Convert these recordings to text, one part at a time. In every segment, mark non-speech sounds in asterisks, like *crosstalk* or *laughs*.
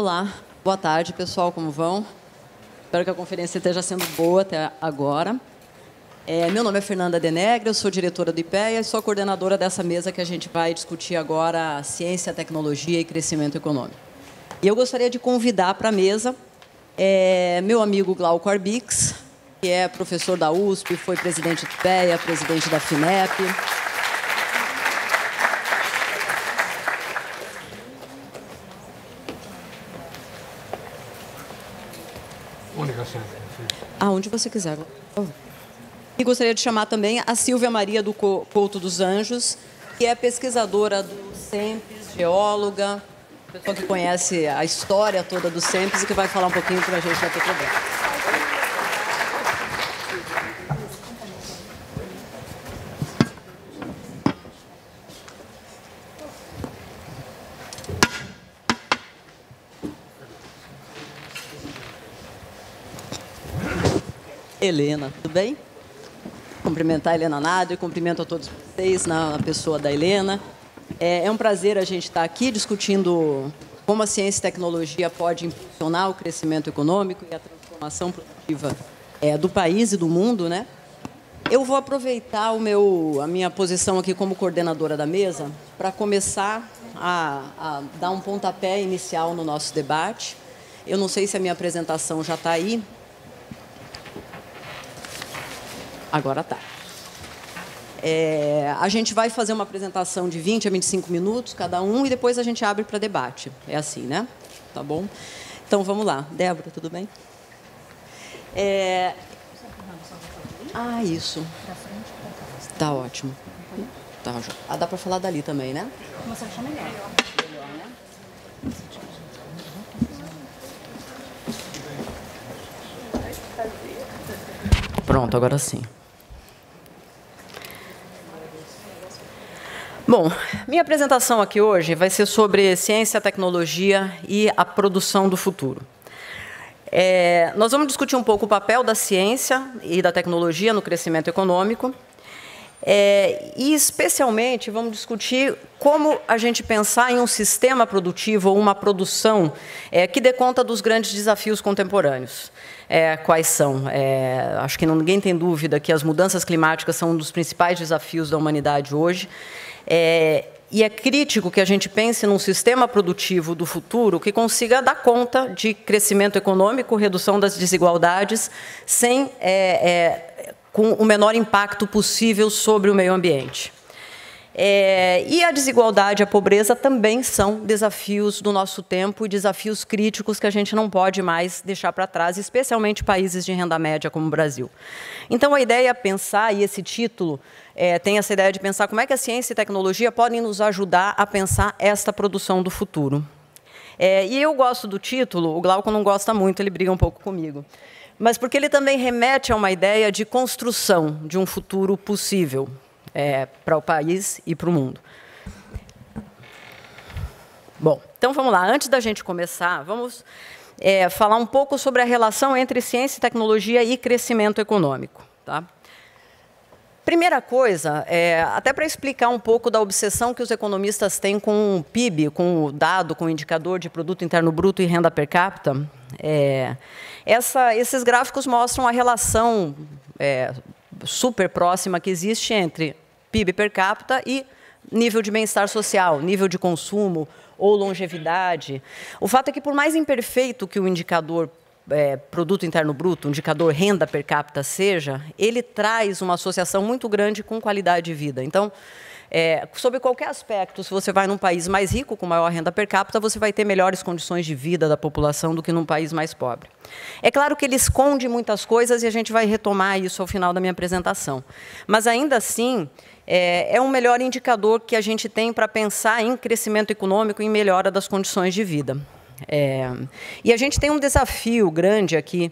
Olá, boa tarde pessoal, como vão? Espero que a conferência esteja sendo boa até agora. É, meu nome é Fernanda Denegra, eu sou diretora do IPEA e sou coordenadora dessa mesa que a gente vai discutir agora ciência, tecnologia e crescimento econômico. E eu gostaria de convidar para a mesa é, meu amigo Glauco Arbix, que é professor da USP, foi presidente do IPEA, presidente da FINEP aonde você quiser. Oh. E gostaria de chamar também a Silvia Maria do Couto dos Anjos, que é pesquisadora do SEMPES, geóloga, pessoa que conhece a história toda do SEMPES e que vai falar um pouquinho para a gente da Petrobras. Helena, tudo bem? Cumprimentar a Helena e cumprimento a todos vocês na pessoa da Helena. É, é, um prazer a gente estar aqui discutindo como a ciência e tecnologia pode impulsionar o crescimento econômico e a transformação produtiva é, do país e do mundo, né? Eu vou aproveitar o meu, a minha posição aqui como coordenadora da mesa para começar a, a dar um pontapé inicial no nosso debate. Eu não sei se a minha apresentação já está aí, Agora tá. É, a gente vai fazer uma apresentação de 20 a 25 minutos cada um e depois a gente abre para debate. É assim, né? Tá bom? Então vamos lá. Débora, tudo bem? É... Ah, isso. Tá ótimo. Tá, ah, dá para falar dali também, né? né? Pronto, agora sim. Bom, minha apresentação aqui hoje vai ser sobre ciência, tecnologia e a produção do futuro. É, nós vamos discutir um pouco o papel da ciência e da tecnologia no crescimento econômico. É, e, especialmente, vamos discutir como a gente pensar em um sistema produtivo ou uma produção é, que dê conta dos grandes desafios contemporâneos. É, quais são? É, acho que ninguém tem dúvida que as mudanças climáticas são um dos principais desafios da humanidade hoje. É, e é crítico que a gente pense num sistema produtivo do futuro que consiga dar conta de crescimento econômico, redução das desigualdades, sem é, é, com o menor impacto possível sobre o meio ambiente. É, e a desigualdade e a pobreza também são desafios do nosso tempo e desafios críticos que a gente não pode mais deixar para trás, especialmente países de renda média como o Brasil. Então, a ideia é pensar, e esse título é, tem essa ideia de pensar como é que a ciência e tecnologia podem nos ajudar a pensar esta produção do futuro. É, e eu gosto do título, o Glauco não gosta muito, ele briga um pouco comigo. Mas porque ele também remete a uma ideia de construção de um futuro possível é, para o país e para o mundo. Bom, então vamos lá. Antes da gente começar, vamos é, falar um pouco sobre a relação entre ciência e tecnologia e crescimento econômico. Tá? Primeira coisa, é, até para explicar um pouco da obsessão que os economistas têm com o PIB, com o dado, com o indicador de produto interno bruto e renda per capita, é, essa, esses gráficos mostram a relação é, super próxima que existe entre PIB per capita e nível de bem-estar social, nível de consumo ou longevidade. O fato é que, por mais imperfeito que o indicador é, produto interno bruto, indicador renda per capita seja, ele traz uma associação muito grande com qualidade de vida. Então, é, sobre qualquer aspecto, se você vai num país mais rico, com maior renda per capita, você vai ter melhores condições de vida da população do que num país mais pobre. É claro que ele esconde muitas coisas e a gente vai retomar isso ao final da minha apresentação. Mas, ainda assim, é, é um melhor indicador que a gente tem para pensar em crescimento econômico e em melhora das condições de vida. É, e a gente tem um desafio grande aqui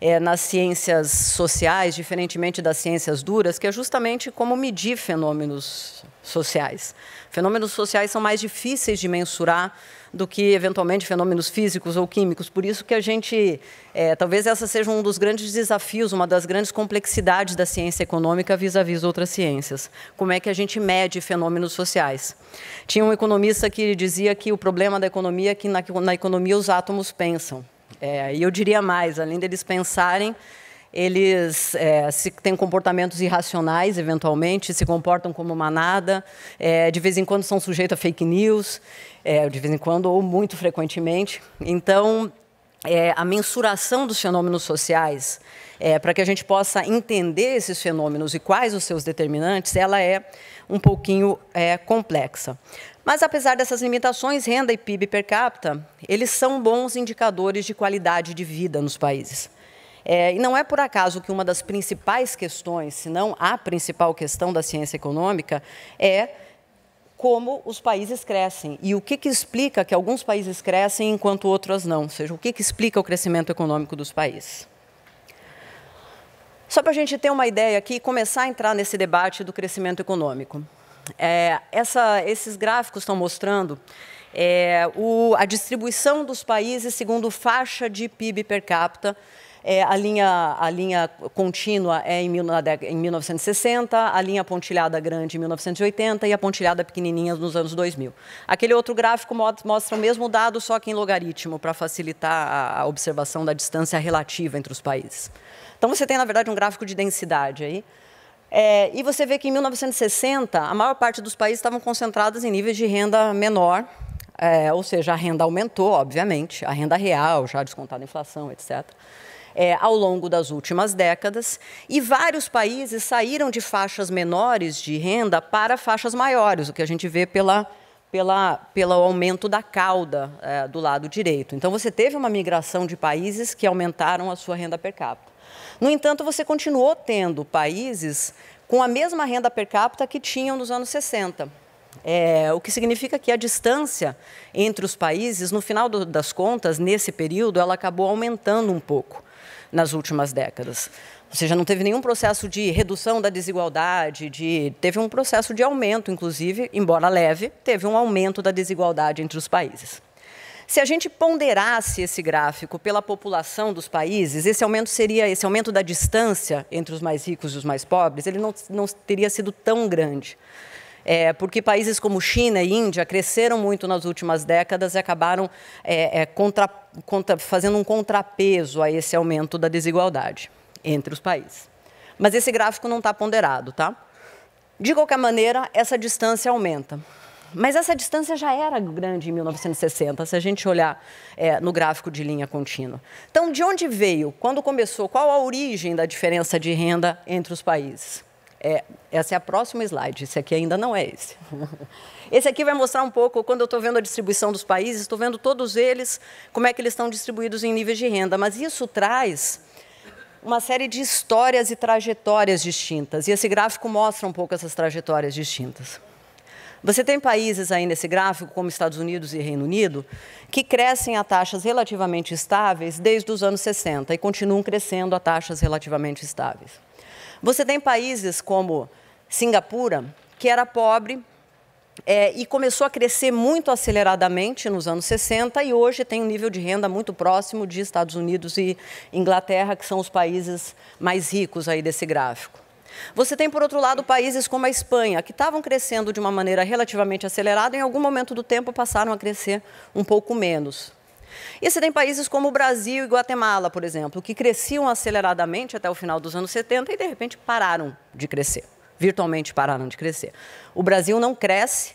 é, nas ciências sociais, diferentemente das ciências duras, que é justamente como medir fenômenos sociais. Fenômenos sociais são mais difíceis de mensurar do que eventualmente fenômenos físicos ou químicos. Por isso que a gente, é, talvez essa seja um dos grandes desafios, uma das grandes complexidades da ciência econômica vis-à-vis -vis outras ciências. Como é que a gente mede fenômenos sociais? Tinha um economista que dizia que o problema da economia é que na, na economia os átomos pensam. É, e eu diria mais, além deles pensarem, eles é, se, têm comportamentos irracionais, eventualmente, se comportam como manada, é, de vez em quando são sujeitos a fake news, é, de vez em quando ou muito frequentemente. Então, é, a mensuração dos fenômenos sociais é, para que a gente possa entender esses fenômenos e quais os seus determinantes, ela é um pouquinho é, complexa. Mas, apesar dessas limitações, renda e PIB per capita, eles são bons indicadores de qualidade de vida nos países. É, e não é por acaso que uma das principais questões, se não a principal questão da ciência econômica, é como os países crescem e o que, que explica que alguns países crescem enquanto outros não, ou seja, o que, que explica o crescimento econômico dos países. Só para a gente ter uma ideia aqui e começar a entrar nesse debate do crescimento econômico. É, essa, esses gráficos estão mostrando é, o, a distribuição dos países segundo faixa de PIB per capita é, a, linha, a linha contínua é em, mil, em 1960, a linha pontilhada grande em 1980 e a pontilhada pequenininha nos anos 2000. Aquele outro gráfico mostra o mesmo dado, só que em logaritmo, para facilitar a observação da distância relativa entre os países. Então, você tem, na verdade, um gráfico de densidade aí. É, e você vê que em 1960, a maior parte dos países estavam concentrados em níveis de renda menor, é, ou seja, a renda aumentou, obviamente, a renda real, já descontada a inflação, etc é, ao longo das últimas décadas, e vários países saíram de faixas menores de renda para faixas maiores, o que a gente vê pela pela, pelo aumento da cauda é, do lado direito. Então, você teve uma migração de países que aumentaram a sua renda per capita. No entanto, você continuou tendo países com a mesma renda per capita que tinham nos anos 60. É, o que significa que a distância entre os países, no final do, das contas, nesse período, ela acabou aumentando um pouco nas últimas décadas. Ou seja, não teve nenhum processo de redução da desigualdade, de teve um processo de aumento, inclusive, embora leve, teve um aumento da desigualdade entre os países. Se a gente ponderasse esse gráfico pela população dos países, esse aumento seria esse aumento da distância entre os mais ricos e os mais pobres, ele não, não teria sido tão grande é, porque países como China e Índia cresceram muito nas últimas décadas e acabaram é, é, contra, contra, fazendo um contrapeso a esse aumento da desigualdade entre os países. Mas esse gráfico não está ponderado, tá? De qualquer maneira, essa distância aumenta. Mas essa distância já era grande em 1960, se a gente olhar é, no gráfico de linha contínua. Então, de onde veio? Quando começou? Qual a origem da diferença de renda entre os países? É, essa é a próxima slide, esse aqui ainda não é esse. *laughs* Esse aqui vai mostrar um pouco, quando eu estou vendo a distribuição dos países, estou vendo todos eles, como é que eles estão distribuídos em níveis de renda, mas isso traz uma série de histórias e trajetórias distintas, e esse gráfico mostra um pouco essas trajetórias distintas. Você tem países aí nesse gráfico, como Estados Unidos e Reino Unido, que crescem a taxas relativamente estáveis desde os anos 60 e continuam crescendo a taxas relativamente estáveis. Você tem países como Singapura, que era pobre é, e começou a crescer muito aceleradamente nos anos 60 e hoje tem um nível de renda muito próximo de Estados Unidos e Inglaterra, que são os países mais ricos aí desse gráfico. Você tem, por outro lado, países como a Espanha, que estavam crescendo de uma maneira relativamente acelerada, e em algum momento do tempo passaram a crescer um pouco menos. E você tem países como o Brasil e Guatemala, por exemplo, que cresciam aceleradamente até o final dos anos 70 e, de repente, pararam de crescer. Virtualmente pararam de crescer. O Brasil não cresce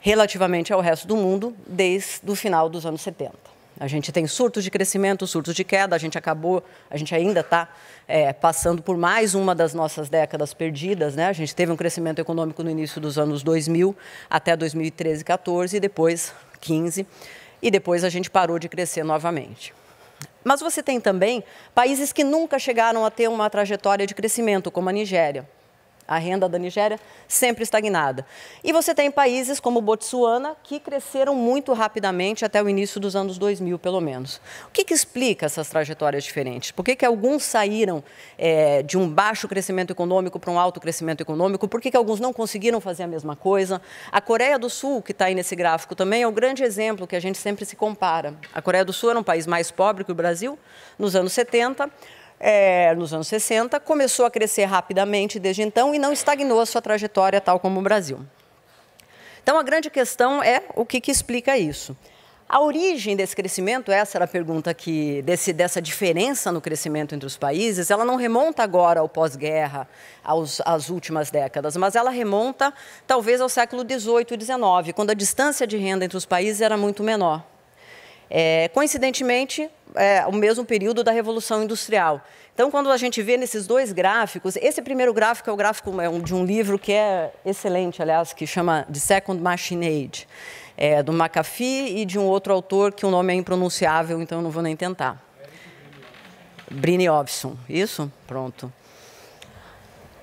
relativamente ao resto do mundo desde o final dos anos 70. A gente tem surtos de crescimento, surtos de queda. A gente acabou, a gente ainda está é, passando por mais uma das nossas décadas perdidas. Né? A gente teve um crescimento econômico no início dos anos 2000 até 2013, 14 e depois 15 e depois a gente parou de crescer novamente. Mas você tem também países que nunca chegaram a ter uma trajetória de crescimento, como a Nigéria a renda da Nigéria sempre estagnada. E você tem países como Botsuana que cresceram muito rapidamente até o início dos anos 2000, pelo menos. O que, que explica essas trajetórias diferentes? Por que, que alguns saíram é, de um baixo crescimento econômico para um alto crescimento econômico? Por que, que alguns não conseguiram fazer a mesma coisa? A Coreia do Sul, que está aí nesse gráfico também, é o grande exemplo que a gente sempre se compara. A Coreia do Sul era um país mais pobre que o Brasil nos anos 70 é, nos anos 60, começou a crescer rapidamente desde então e não estagnou a sua trajetória, tal como o Brasil. Então, a grande questão é o que, que explica isso. A origem desse crescimento, essa era a pergunta que desse, dessa diferença no crescimento entre os países, ela não remonta agora ao pós-guerra, às últimas décadas, mas ela remonta talvez ao século XVIII e XIX, quando a distância de renda entre os países era muito menor. É, coincidentemente, é, o mesmo período da Revolução Industrial. Então, quando a gente vê nesses dois gráficos, esse primeiro gráfico é o gráfico é de um livro que é excelente, aliás, que chama The Second Machine Age, é, do McAfee e de um outro autor que o nome é impronunciável, então eu não vou nem tentar. Brini Obson, isso? Pronto.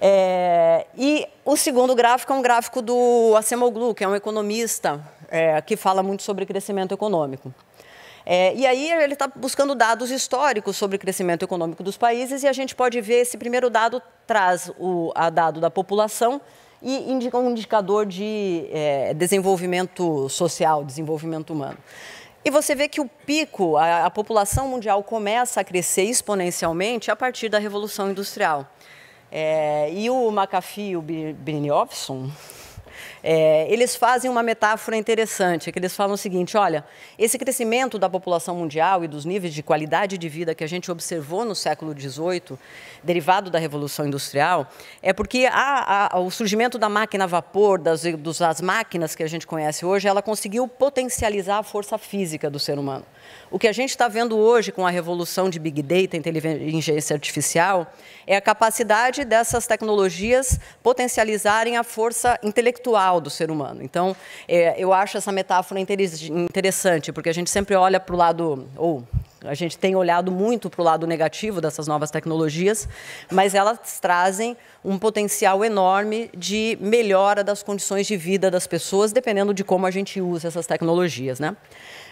É, e o segundo gráfico é um gráfico do Acemoglu, que é um economista é, que fala muito sobre crescimento econômico. É, e aí ele está buscando dados históricos sobre o crescimento econômico dos países e a gente pode ver esse primeiro dado traz o a dado da população e indica um indicador de é, desenvolvimento social, desenvolvimento humano. E você vê que o pico, a, a população mundial começa a crescer exponencialmente a partir da Revolução Industrial. É, e o McAfee e o Brynjolfsson é, eles fazem uma metáfora interessante, que eles falam o seguinte, olha, esse crescimento da população mundial e dos níveis de qualidade de vida que a gente observou no século XVIII, derivado da Revolução Industrial, é porque a, a, o surgimento da máquina a vapor, das, das máquinas que a gente conhece hoje, ela conseguiu potencializar a força física do ser humano. O que a gente está vendo hoje com a revolução de Big Data, inteligência artificial, é a capacidade dessas tecnologias potencializarem a força intelectual do ser humano. Então, é, eu acho essa metáfora interessante, porque a gente sempre olha para o lado, ou a gente tem olhado muito para o lado negativo dessas novas tecnologias, mas elas trazem um potencial enorme de melhora das condições de vida das pessoas, dependendo de como a gente usa essas tecnologias, né?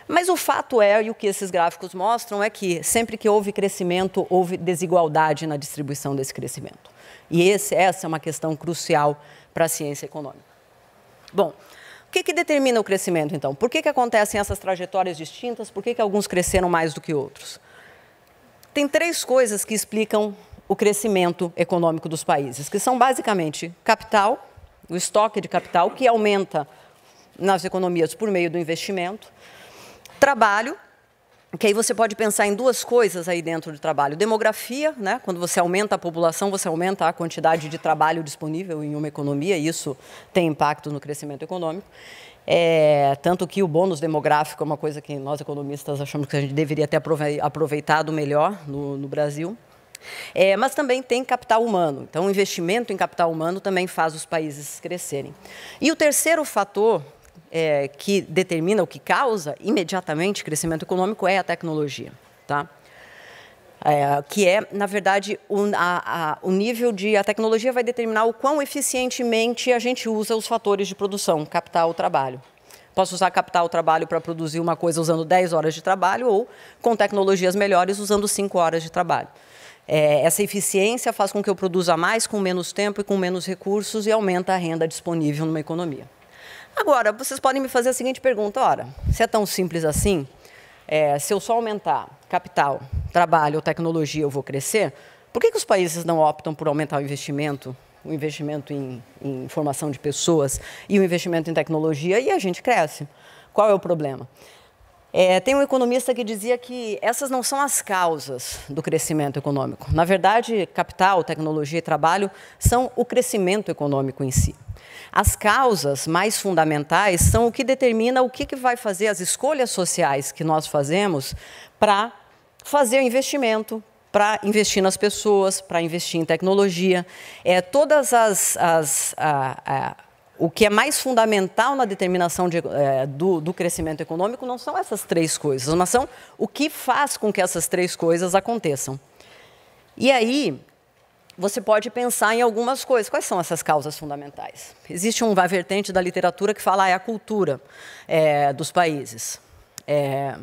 Mas o fato é, e o que esses gráficos mostram, é que sempre que houve crescimento, houve desigualdade na distribuição desse crescimento. E esse, essa é uma questão crucial para a ciência econômica. Bom, o que, que, determina o crescimento, então? Por que, que acontecem essas trajetórias distintas? Por que, que alguns cresceram mais do que outros? Tem três coisas que explicam o crescimento econômico dos países, que são basicamente capital, o estoque de capital, que aumenta nas economias por meio do investimento, Trabalho, que aí você pode pensar em duas coisas aí dentro do trabalho. Demografia, né? quando você aumenta a população, você aumenta a quantidade de trabalho disponível em uma economia, e isso tem impacto no crescimento econômico. É, tanto que o bônus demográfico é uma coisa que nós economistas achamos que a gente deveria ter aproveitado melhor no, no Brasil. É, mas também tem capital humano. Então, o investimento em capital humano também faz os países crescerem. E o terceiro fator é, que determina o que causa imediatamente crescimento econômico é a tecnologia, tá? É, que é, na verdade, o, a, a, o nível de. A tecnologia vai determinar o quão eficientemente a gente usa os fatores de produção, capital, trabalho. Posso usar capital, trabalho para produzir uma coisa usando 10 horas de trabalho ou, com tecnologias melhores, usando 5 horas de trabalho. É, essa eficiência faz com que eu produza mais com menos tempo e com menos recursos e aumenta a renda disponível numa economia. Agora, vocês podem me fazer a seguinte pergunta: ora, se é tão simples assim, é, se eu só aumentar capital, trabalho ou tecnologia, eu vou crescer? Por que, que os países não optam por aumentar o investimento o investimento em, em, formação de pessoas e o investimento em tecnologia e a gente cresce. Qual é o problema? É, tem um economista que dizia que essas não são as causas do crescimento econômico. Na verdade, capital, tecnologia e trabalho são o crescimento econômico em si. As causas mais fundamentais são o que determina o que, vai fazer as escolhas sociais que nós fazemos para fazer o investimento, para investir nas pessoas, para investir em tecnologia. É, todas as. as a, a, o que é mais fundamental na determinação de, é, do, do, crescimento econômico não são essas três coisas, mas são o que faz com que essas três coisas aconteçam. E aí, você pode pensar em algumas coisas. Quais são essas causas fundamentais? Existe uma vertente da literatura que fala ah, é a cultura é, dos países. É,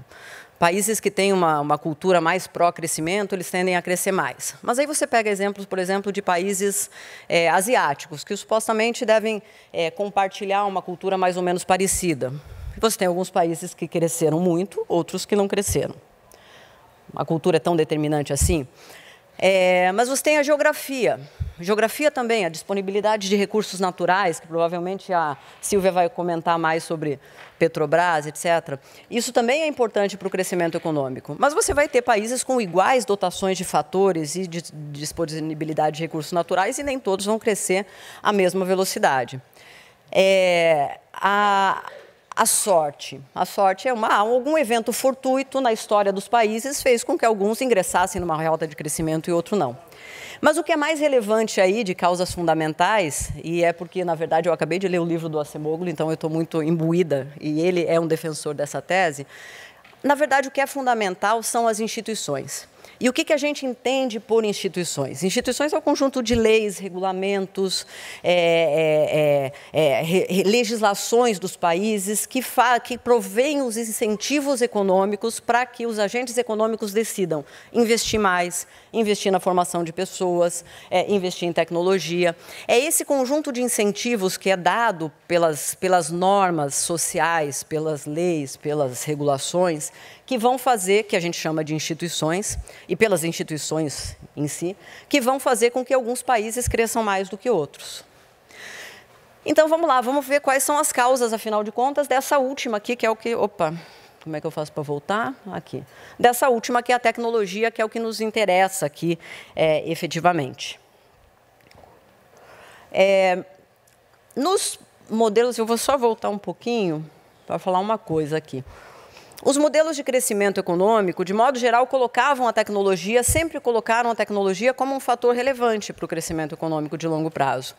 países que têm uma, uma cultura mais pró-crescimento, eles tendem a crescer mais. Mas aí você pega exemplos, por exemplo, de países é, asiáticos, que supostamente devem é, compartilhar uma cultura mais ou menos parecida. Você tem alguns países que cresceram muito, outros que não cresceram. A cultura é tão determinante assim? É, mas você tem a geografia. Geografia também, a disponibilidade de recursos naturais, que provavelmente a Silvia vai comentar mais sobre Petrobras, etc. Isso também é importante para o crescimento econômico. Mas você vai ter países com iguais dotações de fatores e de disponibilidade de recursos naturais e nem todos vão crescer à mesma velocidade. É, a, a sorte. A sorte é uma, algum evento fortuito na história dos países fez com que alguns ingressassem numa rota de crescimento e outro não. Mas o que é mais relevante aí de causas fundamentais, e é porque, na verdade, eu acabei de ler o livro do Acemoglu, então eu estou muito imbuída, e ele é um defensor dessa tese, na verdade, o que é fundamental são as instituições. E o que, que a gente entende por instituições? Instituições é o um conjunto de leis, regulamentos, é, é, é, é re, legislações dos países que, fa, que os incentivos econômicos para que os agentes econômicos decidam investir mais, investir na formação de pessoas, é, investir em tecnologia. É esse conjunto de incentivos que é dado pelas, pelas normas sociais, pelas leis, pelas regulações, que vão fazer, que a gente chama de instituições, e pelas instituições em si, que vão fazer com que alguns países cresçam mais do que outros. Então vamos lá, vamos ver quais são as causas, afinal de contas, dessa última aqui, que é o que. Opa, como é que eu faço para voltar? Aqui. Dessa última, que é a tecnologia, que é o que nos interessa aqui, é, efetivamente. É, nos modelos, eu vou só voltar um pouquinho para falar uma coisa aqui. Os modelos de crescimento econômico, de modo geral, colocavam a tecnologia, sempre colocaram a tecnologia como um fator relevante para o crescimento econômico de longo prazo.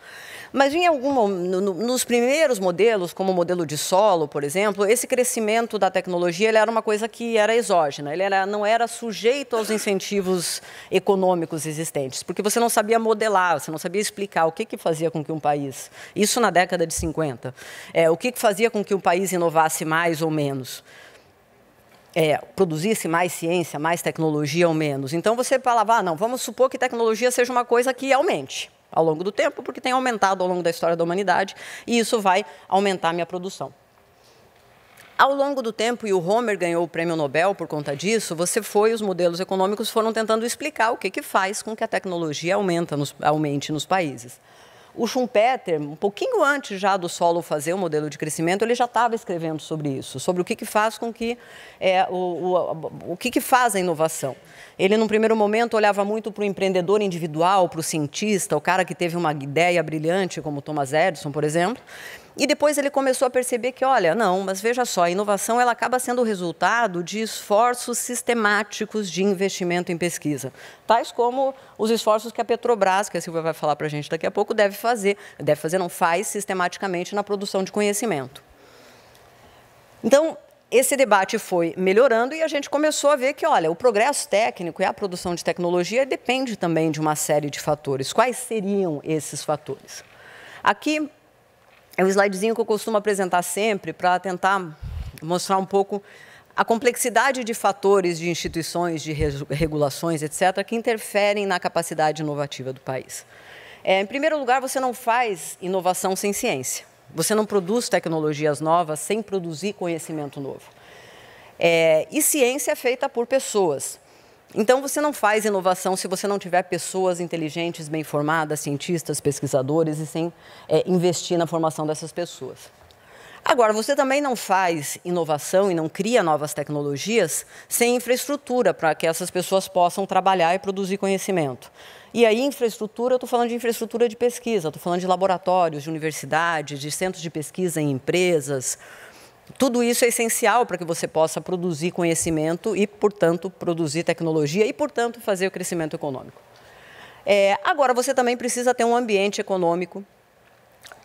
Mas em algum, no, nos primeiros modelos, como o modelo de solo, por exemplo, esse crescimento da tecnologia era uma coisa que era exógena, ele era, não era sujeito aos incentivos econômicos existentes, porque você não sabia modelar, você não sabia explicar o que, que fazia com que um país, isso na década de 50, é, o que, que fazia com que um país inovasse mais ou menos é, produzisse mais ciência, mais tecnologia ou menos. Então você falava, ah, não, vamos supor que tecnologia seja uma coisa que aumente ao longo do tempo, porque tem aumentado ao longo da história da humanidade, e isso vai aumentar a minha produção. Ao longo do tempo, e o Homer ganhou o prêmio Nobel por conta disso, você foi, os modelos econômicos foram tentando explicar o que, que faz com que a tecnologia aumenta nos, aumente nos países. O Schumpeter, um pouquinho antes já do solo fazer o modelo de crescimento, ele já estava escrevendo sobre isso, sobre o que, que faz com que é, o, o, o que, que faz a inovação. Ele, num primeiro momento, olhava muito para o empreendedor individual, para o cientista, o cara que teve uma ideia brilhante, como Thomas Edison, por exemplo, e depois ele começou a perceber que, olha, não, mas veja só, a inovação ela acaba sendo o resultado de esforços sistemáticos de investimento em pesquisa, tais como os esforços que a Petrobras, que a Silvia vai falar para a gente daqui a pouco, deve fazer, deve fazer, não faz sistematicamente na produção de conhecimento. Então, esse debate foi melhorando e a gente começou a ver que, olha, o progresso técnico e a produção de tecnologia depende também de uma série de fatores. Quais seriam esses fatores? Aqui é um slidezinho que eu costumo apresentar sempre para tentar mostrar um pouco a complexidade de fatores de instituições, de regulações, etc., que interferem na capacidade inovativa do país. É, em primeiro lugar, você não faz inovação sem ciência. Você não produz tecnologias novas sem produzir conhecimento novo. É, e ciência é feita por pessoas. Então, você não faz inovação se você não tiver pessoas inteligentes, bem formadas, cientistas, pesquisadores e sem é, investir na formação dessas pessoas. Agora, você também não faz inovação e não cria novas tecnologias sem infraestrutura para que essas pessoas possam trabalhar e produzir conhecimento. E aí, infraestrutura, eu estou falando de infraestrutura de pesquisa, estou falando de laboratórios, de universidades, de centros de pesquisa em empresas, tudo isso é essencial para que você possa produzir conhecimento e, portanto, produzir tecnologia e, portanto, fazer o crescimento econômico. É, agora, você também precisa ter um ambiente econômico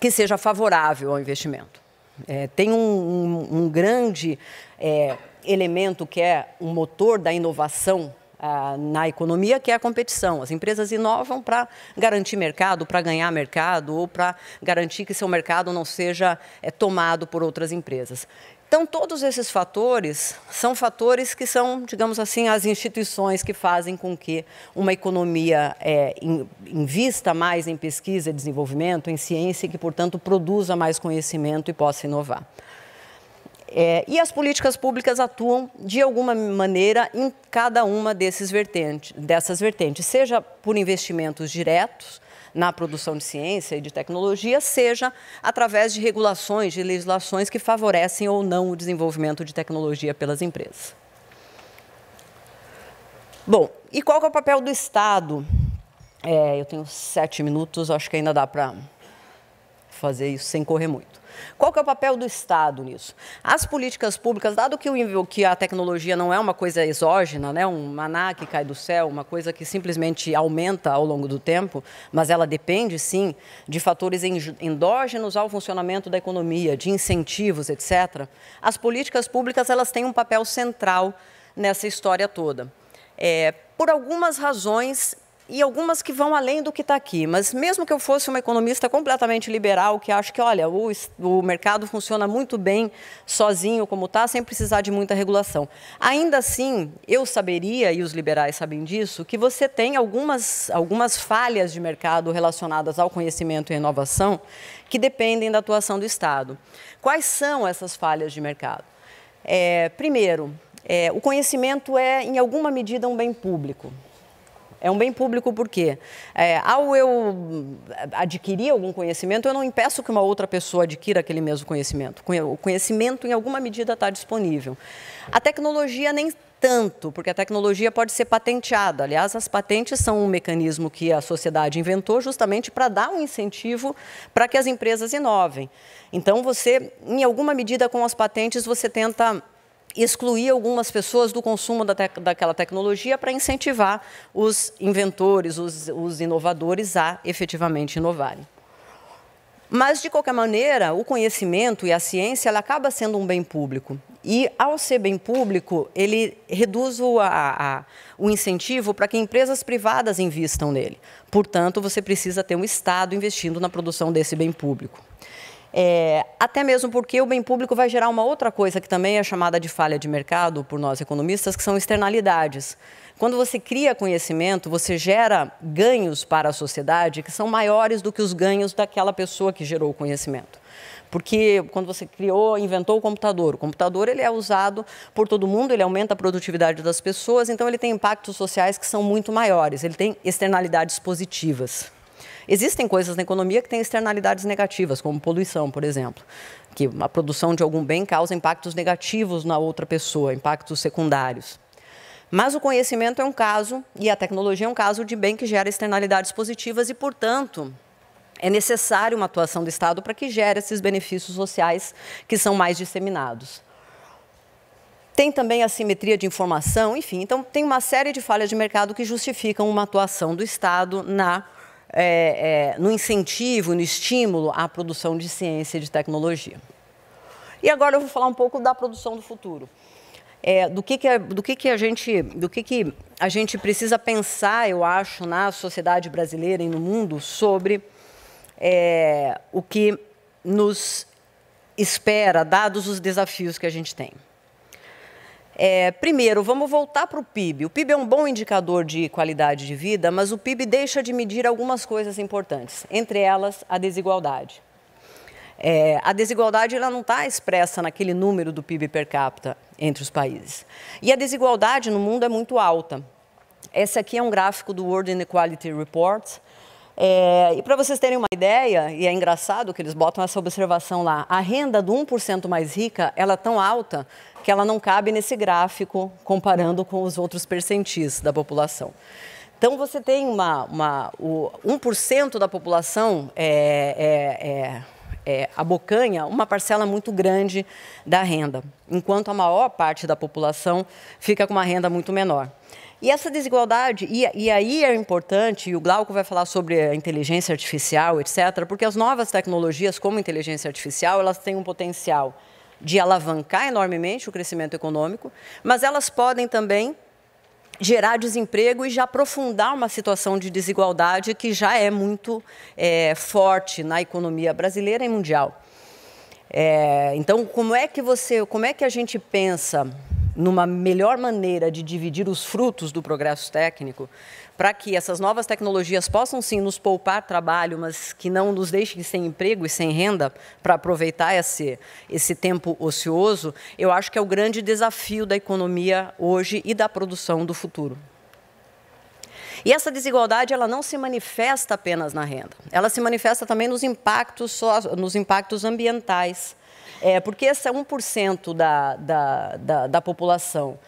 que seja favorável ao investimento. É, tem um, um, um grande é, elemento que é um motor da inovação ah, na economia, que é a competição. As empresas inovam para garantir mercado, para ganhar mercado ou para garantir que seu mercado não seja é, tomado por outras empresas. Então, todos esses fatores são fatores que são, digamos assim, as instituições que fazem com que uma economia é, invista mais em pesquisa e desenvolvimento, em ciência, e que, portanto, produza mais conhecimento e possa inovar. É, e as políticas públicas atuam de alguma maneira em cada uma desses vertentes, dessas vertentes, seja por investimentos diretos na produção de ciência e de tecnologia, seja através de regulações, de legislações que favorecem ou não o desenvolvimento de tecnologia pelas empresas. Bom, e qual é o papel do Estado? É, eu tenho sete minutos, acho que ainda dá para fazer isso sem correr muito. Qual que é o papel do Estado nisso? As políticas públicas, dado que, o, que a tecnologia não é uma coisa exógena, né, um maná que cai do céu, uma coisa que simplesmente aumenta ao longo do tempo, mas ela depende, sim, de fatores endógenos ao funcionamento da economia, de incentivos, etc. As políticas públicas elas têm um papel central nessa história toda. É, por algumas razões e algumas que vão além do que está aqui. Mas mesmo que eu fosse uma economista completamente liberal, que acho que, olha, o, o mercado funciona muito bem sozinho como está, sem precisar de muita regulação. Ainda assim, eu saberia, e os liberais sabem disso, que você tem algumas, algumas falhas de mercado relacionadas ao conhecimento e inovação que dependem da atuação do Estado. Quais são essas falhas de mercado? É, primeiro, é, o conhecimento é, em alguma medida, um bem público. É um bem público porque, é, ao eu adquirir algum conhecimento, eu não impeço que uma outra pessoa adquira aquele mesmo conhecimento. O conhecimento, em alguma medida, está disponível. A tecnologia nem tanto, porque a tecnologia pode ser patenteada. Aliás, as patentes são um mecanismo que a sociedade inventou justamente para dar um incentivo para que as empresas inovem. Então, você, em alguma medida, com as patentes, você tenta excluir algumas pessoas do consumo da te daquela tecnologia para incentivar os inventores, os, os inovadores a efetivamente inovarem. Mas, de qualquer maneira, o conhecimento e a ciência ela acaba sendo um bem público. E, ao ser bem público, ele reduz o, a, a, o incentivo para que empresas privadas invistam nele. Portanto, você precisa ter um Estado investindo na produção desse bem público. É, até mesmo porque o bem público vai gerar uma outra coisa que também é chamada de falha de mercado por nós economistas, que são externalidades. Quando você cria conhecimento, você gera ganhos para a sociedade que são maiores do que os ganhos daquela pessoa que gerou o conhecimento. Porque quando você criou, inventou o computador, o computador ele é usado por todo mundo, ele aumenta a produtividade das pessoas, então ele tem impactos sociais que são muito maiores, ele tem externalidades positivas. Existem coisas na economia que têm externalidades negativas, como poluição, por exemplo que a produção de algum bem causa impactos negativos na outra pessoa, impactos secundários. Mas o conhecimento é um caso e a tecnologia é um caso de bem que gera externalidades positivas e, portanto, é necessário uma atuação do Estado para que gere esses benefícios sociais que são mais disseminados. Tem também a simetria de informação, enfim, então tem uma série de falhas de mercado que justificam uma atuação do Estado na é, é, no incentivo, no estímulo à produção de ciência e de tecnologia. E agora eu vou falar um pouco da produção do futuro. É, do que, que, é, do que, que a gente do que, que a gente precisa pensar, eu acho, na sociedade brasileira e no mundo sobre é, o que nos espera, dados os desafios que a gente tem. É, primeiro, vamos voltar para o PIB. O PIB é um bom indicador de qualidade de vida, mas o PIB deixa de medir algumas coisas importantes, entre elas a desigualdade. É, a desigualdade ela não está expressa naquele número do PIB per capita entre os países. E a desigualdade no mundo é muito alta. Esse aqui é um gráfico do World Inequality Report. É, e para vocês terem uma ideia, e é engraçado que eles botam essa observação lá, a renda do 1% mais rica ela é tão alta que ela não cabe nesse gráfico comparando com os outros percentis da população. Então, você tem uma, uma, o 1% da população é, é, é, é, abocanha uma parcela muito grande da renda, enquanto a maior parte da população fica com uma renda muito menor. E essa desigualdade, e, e, aí é importante, e o Glauco vai falar sobre a inteligência artificial, etc., porque as novas tecnologias, como inteligência artificial, elas têm um potencial de alavancar enormemente o crescimento econômico, mas elas podem também gerar desemprego e já aprofundar uma situação de desigualdade que já é muito é, forte na economia brasileira e mundial. É, então, como é que você, como é que a gente pensa numa melhor maneira de dividir os frutos do progresso técnico para que essas novas tecnologias possam sim nos poupar trabalho, mas que não nos deixem sem emprego e sem renda para aproveitar esse, esse tempo ocioso, eu acho que é o grande desafio da economia hoje e da produção do futuro. E essa desigualdade ela não se manifesta apenas na renda, ela se manifesta também nos impactos, nos impactos ambientais. É, porque esse é 1% da, da, da, da população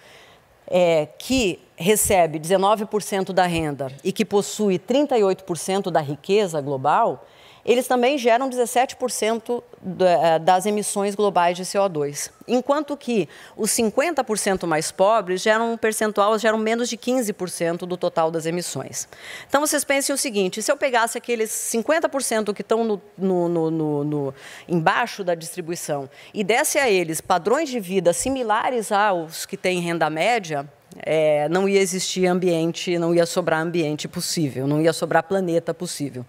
é, que recebe 19% da renda e que possui 38% da riqueza global, eles também geram 17% eh, das emissões globais de CO2. Enquanto que os 50% mais pobres geram um percentual, geram menos de 15% do total das emissões. Então, vocês pensem o seguinte, se eu pegasse aqueles 50% que estão no, no, no, no, embaixo da distribuição e desse a eles padrões de vida similares aos que têm renda média, é, não ia existir ambiente, não ia sobrar ambiente possível, não ia sobrar planeta possível.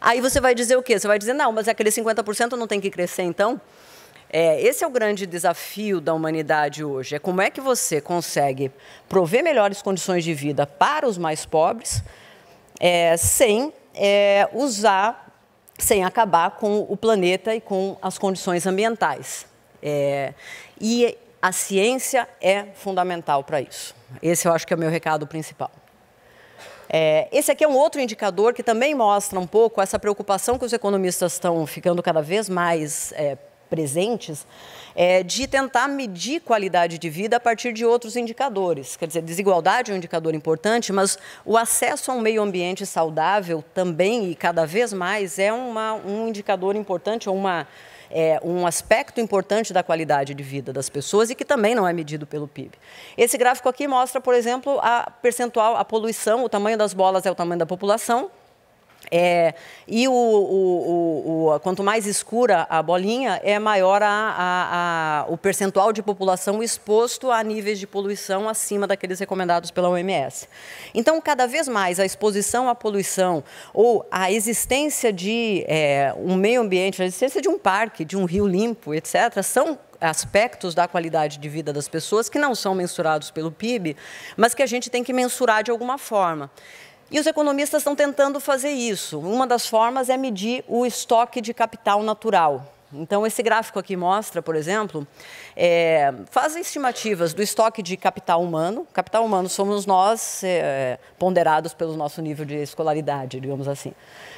Aí você vai dizer o quê? Você vai dizer, não, mas aquele 50% não tem que crescer então? É, esse é o grande desafio da humanidade hoje: é como é que você consegue prover melhores condições de vida para os mais pobres é, sem é, usar, sem acabar com o planeta e com as condições ambientais. É, e a ciência é fundamental para isso. Esse eu acho que é o meu recado principal. É, esse aqui é um outro indicador que também mostra um pouco essa preocupação que os economistas estão ficando cada vez mais é, presentes é, de tentar medir qualidade de vida a partir de outros indicadores. Quer dizer, desigualdade é um indicador importante, mas o acesso a um meio ambiente saudável também e cada vez mais é uma, um indicador importante, ou uma, é, um aspecto importante da qualidade de vida das pessoas e que também não é medido pelo PIB. Esse gráfico aqui mostra, por exemplo, a percentual, a poluição, o tamanho das bolas é o tamanho da população, é, e o, o, o, quanto mais escura a bolinha, é maior a, a, a, o percentual de população exposto a níveis de poluição acima daqueles recomendados pela OMS. Então, cada vez mais a exposição à poluição ou a existência de é, um meio ambiente, a existência de um parque, de um rio limpo, etc., são aspectos da qualidade de vida das pessoas que não são mensurados pelo PIB, mas que a gente tem que mensurar de alguma forma. E os economistas estão tentando fazer isso. Uma das formas é medir o estoque de capital natural. Então, esse gráfico aqui mostra, por exemplo, é, faz estimativas do estoque de capital humano. Capital humano somos nós, é, ponderados pelo nosso nível de escolaridade, digamos assim.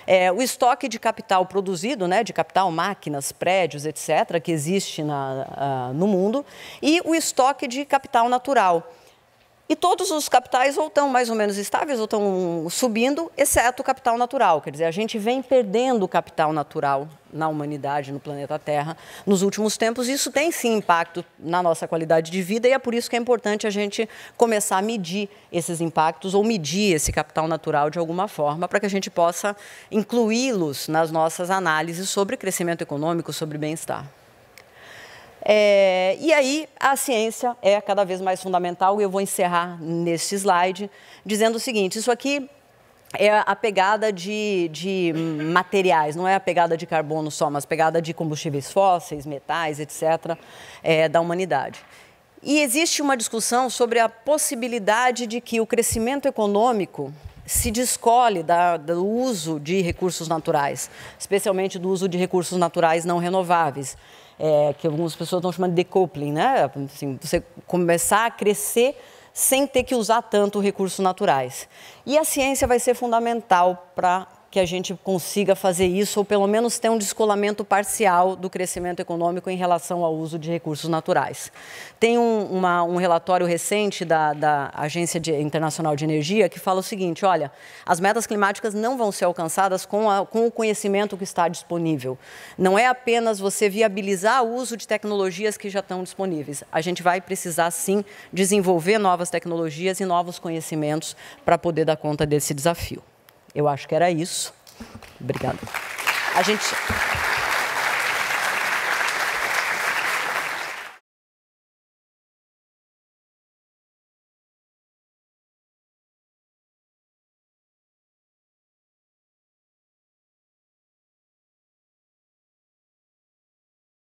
É, o estoque de capital produzido, né, de capital, máquinas, prédios, etc., que existe na, no mundo, e o estoque de capital natural. E todos os capitais ou estão mais ou menos estáveis ou estão subindo, exceto o capital natural. Quer dizer, a gente vem perdendo o capital natural na humanidade, no planeta Terra, nos últimos tempos. Isso tem sim impacto na nossa qualidade de vida e é por isso que é importante a gente começar a medir esses impactos ou medir esse capital natural de alguma forma, para que a gente possa incluí-los nas nossas análises sobre crescimento econômico, sobre bem-estar. É, e aí, a ciência é cada vez mais fundamental, e eu vou encerrar neste slide dizendo o seguinte: isso aqui é a pegada de, de materiais, não é a pegada de carbono só, mas pegada de combustíveis fósseis, metais, etc., é, da humanidade. E existe uma discussão sobre a possibilidade de que o crescimento econômico se descole da, do uso de recursos naturais, especialmente do uso de recursos naturais não renováveis é, que algumas pessoas estão chamando de decoupling, né? Assim, você começar a crescer sem ter que usar tanto recursos naturais. E a ciência vai ser fundamental para que a gente consiga fazer isso, ou pelo menos ter um descolamento parcial do crescimento econômico em relação ao uso de recursos naturais. Tem um, uma, um relatório recente da, da Agência de, Internacional de Energia que fala o seguinte: olha, as metas climáticas não vão ser alcançadas com, a, com o conhecimento que está disponível. Não é apenas você viabilizar o uso de tecnologias que já estão disponíveis. A gente vai precisar, sim, desenvolver novas tecnologias e novos conhecimentos para poder dar conta desse desafio. Eu acho que era isso. Obrigada. A gente.